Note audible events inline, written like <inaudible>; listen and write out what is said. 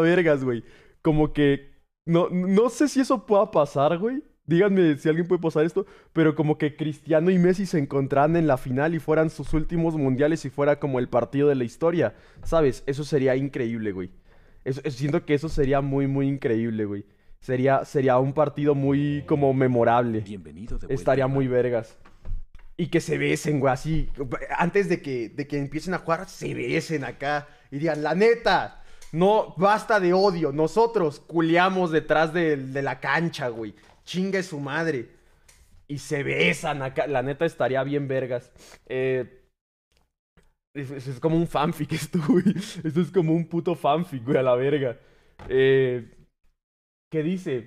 vergas, güey. Como que. No, no sé si eso pueda pasar, güey. Díganme si alguien puede pasar esto, pero como que Cristiano y Messi se encontraran en la final y fueran sus últimos mundiales y fuera como el partido de la historia, ¿sabes? Eso sería increíble, güey. siento que eso sería muy, muy increíble, güey. Sería, sería un partido muy como memorable. Bienvenido Estaría muy vergas. Y que se besen, güey, así. Antes de que, de que empiecen a jugar, se besen acá. Y digan, la neta, no, basta de odio. Nosotros culeamos detrás de, la cancha, güey. Chingue su madre. Y se besan acá. La neta estaría bien vergas. Eh, es, como un fanfic <laughs> esto, güey. Esto es como un puto fanfic, güey, a la verga. Eh, ¿Qué dice?